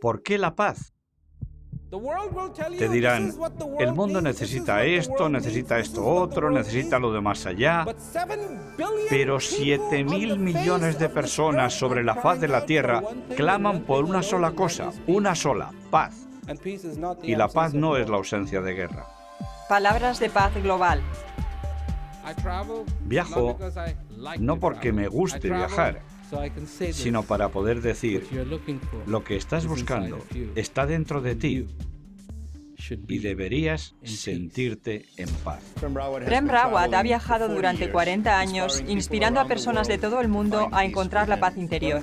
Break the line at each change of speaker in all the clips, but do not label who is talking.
¿Por qué la paz?
Te dirán, el mundo
necesita esto, necesita esto otro, necesita lo de más allá. Pero 7 mil millones de personas sobre la faz de la Tierra claman por una sola cosa, una sola, paz. Y la paz no es la ausencia de guerra.
Palabras de paz global. Viajo no porque me guste viajar, sino
para poder decir, lo que estás buscando está dentro de ti y deberías sentirte en paz. Prem Rawat ha viajado durante 40 años inspirando a personas de todo el mundo a encontrar la paz interior.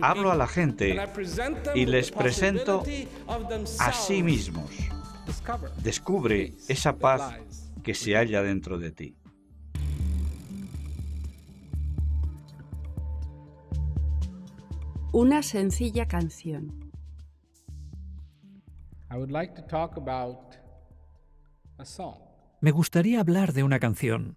Hablo a la gente
y les presento a sí
mismos. Descubre esa paz que se halla dentro de ti. Una sencilla canción. Me gustaría hablar de una canción.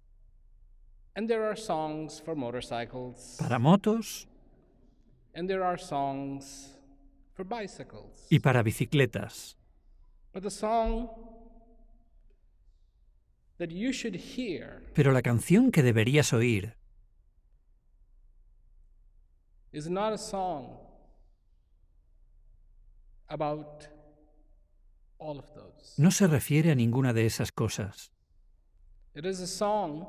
And there are songs for motorcycles.
Para motos.
And there are songs for bicycles.
Y para bicicletas.
But the song that you should hear
Pero la canción que deberías oír
is not a song about all of those.
no se refiere a ninguna de esas cosas.
It is a song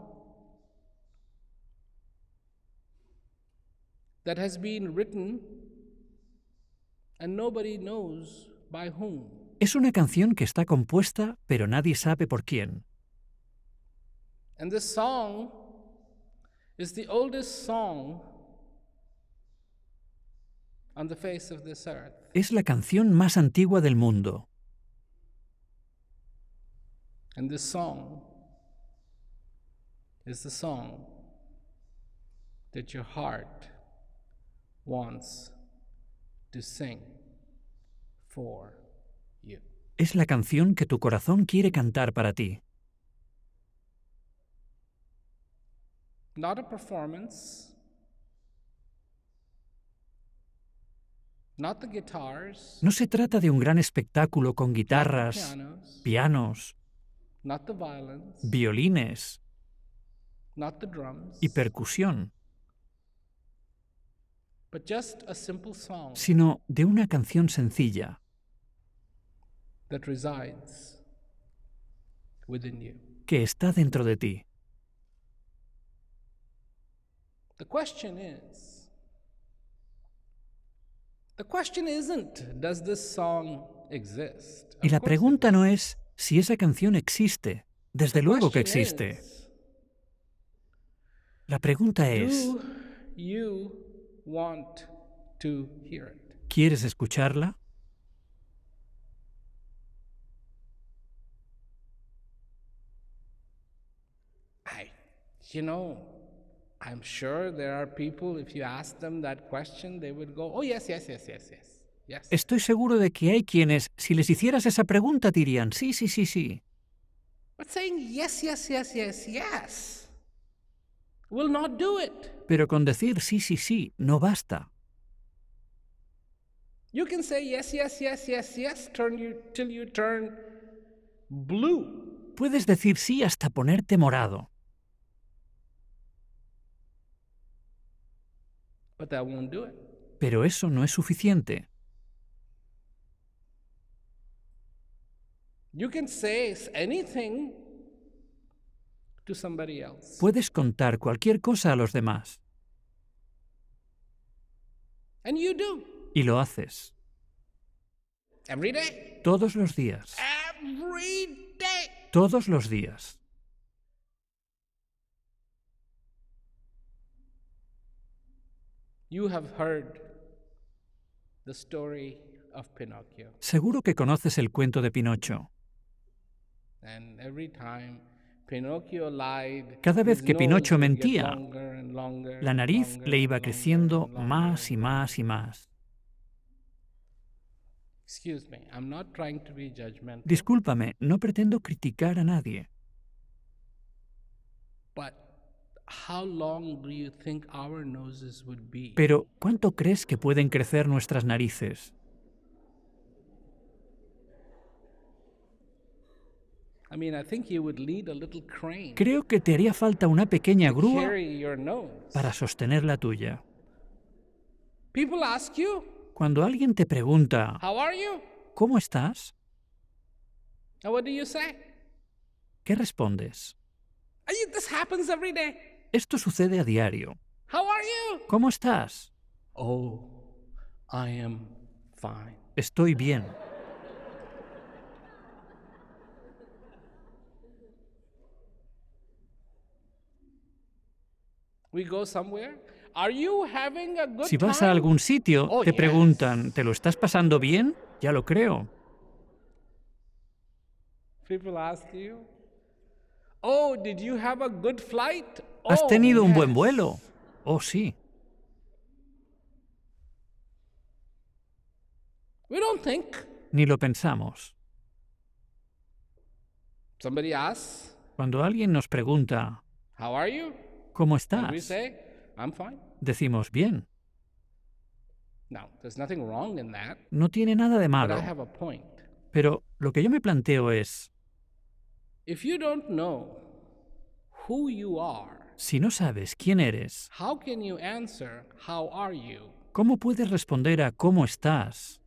that has been written and nobody knows by whom.
Es una canción que está compuesta, pero nadie sabe por quién.
And this song is the oldest song on the face of this earth.
Es la canción más antigua del mundo.
And this song is the song that your heart
es la canción que tu corazón quiere cantar para ti.
performance.
no se trata de un gran espectáculo con guitarras, pianos, violines y percusión sino de una canción sencilla que está dentro de ti. Y la pregunta no es si esa canción existe. Desde luego que existe. La pregunta es,
want to hear it.
¿Quieres escucharla?
I, you know, I'm sure there are people, if you ask them that question, they would go, oh, yes, yes, yes, yes, yes.
Yes. Estoy seguro de que hay quienes, si les hicieras esa pregunta, dirían sí, sí, sí, sí.
But saying yes, yes, yes, yes, yes will not do it.
Pero con decir sí, sí, sí, no basta. Puedes decir sí hasta ponerte morado. Pero eso no es suficiente. Puedes contar cualquier cosa a los demás. Y lo haces. Todos los días. Todos los días. Seguro que conoces el cuento de Pinocho.
Cada vez que Pinocho mentía, la nariz le
iba creciendo más y más y más. Discúlpame, no pretendo criticar a nadie. Pero ¿cuánto crees que pueden crecer nuestras narices? Creo que te haría falta una pequeña grúa para sostener la tuya. Cuando alguien te pregunta, ¿cómo estás? ¿Qué respondes? Esto sucede a diario. ¿Cómo estás? Oh, Estoy bien.
Si vas a algún sitio, oh, te
preguntan, ¿te lo estás pasando bien? Ya lo creo. Oh, ¿Has oh, tenido un buen vuelo? Oh, sí. Ni lo pensamos. Cuando alguien nos pregunta, ¿Cómo estás? Decimos, bien. No tiene nada de malo. Pero lo que yo me planteo es, si no sabes quién eres, ¿cómo puedes responder a cómo estás?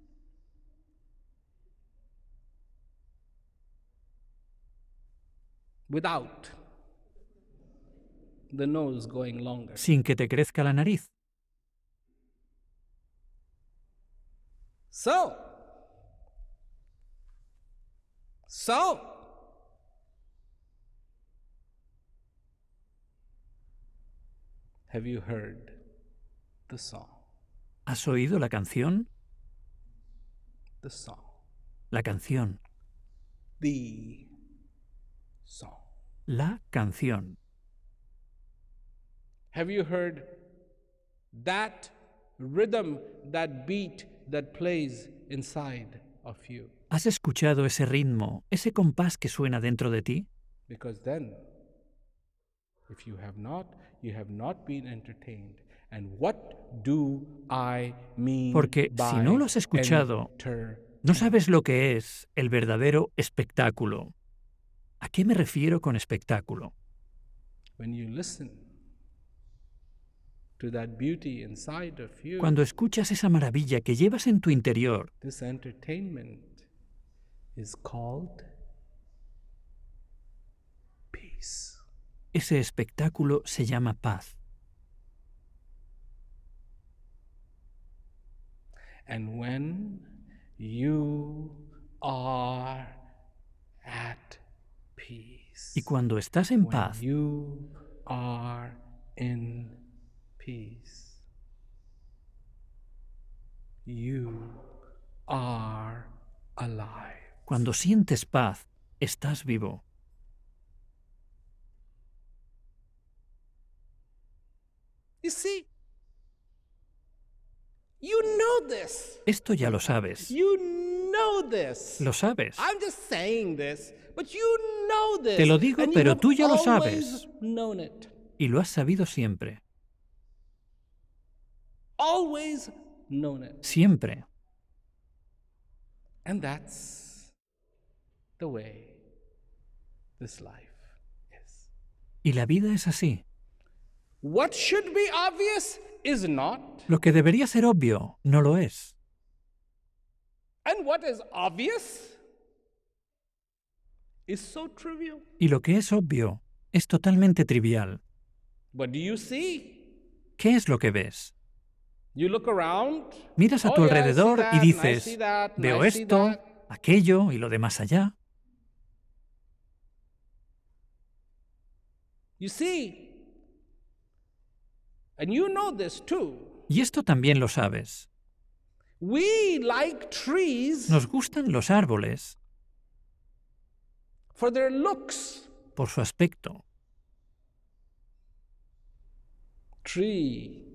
Without the nose going longer. sin
que te crezca la nariz.
So, so, have you heard the song?
¿Has oído la canción? The song. La canción.
The song.
La canción. ¿Has escuchado ese ritmo, ese compás que suena dentro de ti?
Porque si no lo has escuchado,
no sabes lo que es el verdadero espectáculo. ¿A qué me refiero con espectáculo? Cuando escuchas esa maravilla que llevas en tu interior, ese espectáculo se llama paz. y cuando estás en paz, cuando sientes paz, estás vivo. Esto ya lo sabes.
Lo sabes. Te lo digo, pero tú ya lo sabes.
Y lo has sabido siempre.
Always known it. Siempre. And that's the way this life
is. Y la vida es así.
What should be obvious is not.
Lo que debería ser obvio no lo es.
And what is obvious is so trivial.
Y lo que es obvio es totalmente trivial.
What do you see?
¿Qué es lo que ves?
Miras a tu oh, alrededor y dices, veo esto,
aquello y lo de más allá. Y esto también lo sabes. Nos gustan los árboles por su aspecto.
Tree.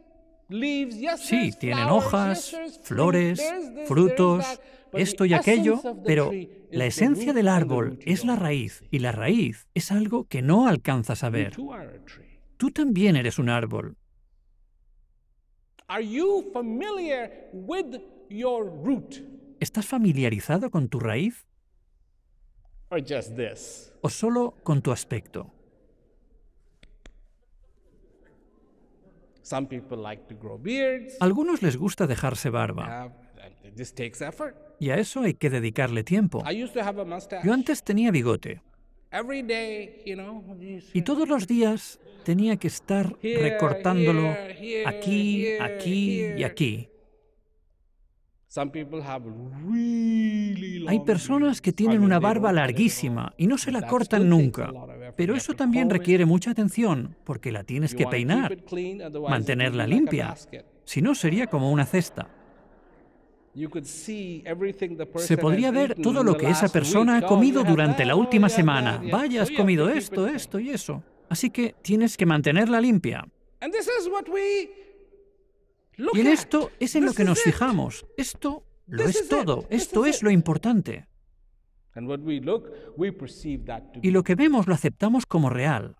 Sí, tienen hojas, flores, frutos,
esto y aquello, pero la esencia del árbol es la raíz y la raíz es algo que no alcanzas a ver. Tú también eres un árbol. ¿Estás familiarizado con tu raíz? ¿O solo con tu aspecto? Algunos les gusta dejarse barba. Y a eso hay que dedicarle tiempo. Yo antes tenía bigote. y todos los días tenía que estar recortándolo aquí, aquí y aquí. Hay personas que tienen una barba larguísima y no se la cortan nunca, pero eso también requiere mucha atención porque la tienes que peinar,
mantenerla limpia,
si no sería como una cesta.
Se podría ver todo lo que esa persona ha oh, comido durante la última oh, semana.
Vaya, has comido esto, esto y eso. Así que tienes que mantenerla limpia. Y en esto es en lo que nos fijamos. Esto lo es todo. Esto es lo importante. Y lo que vemos lo aceptamos como real.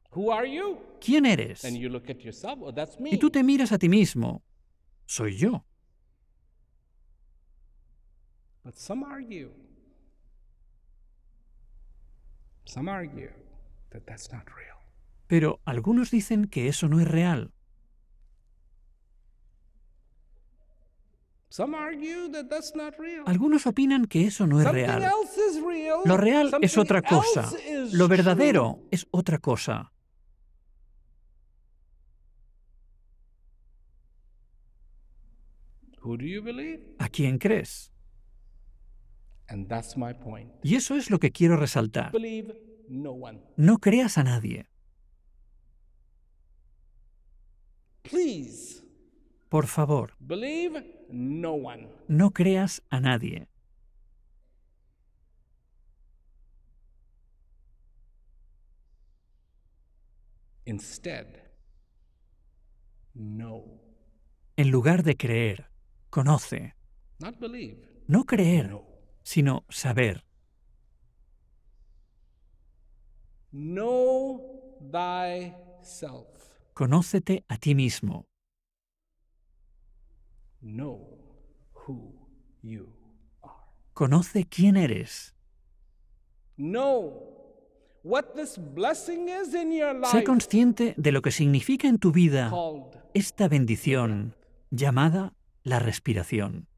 ¿Quién eres? Oh, y tú
te miras a ti mismo. Soy yo. Pero algunos dicen que eso no es real. Algunos opinan que eso no es real.
Lo real es otra cosa. Lo verdadero
es otra cosa. ¿A quién crees? Y eso es lo que quiero resaltar. No creas a nadie. Por favor,
no
creas a nadie. En lugar de creer, conoce. No creer, sino saber.
Know
Conócete a ti mismo. Conoce quién eres. Sé consciente de lo que significa en tu vida esta bendición llamada la respiración.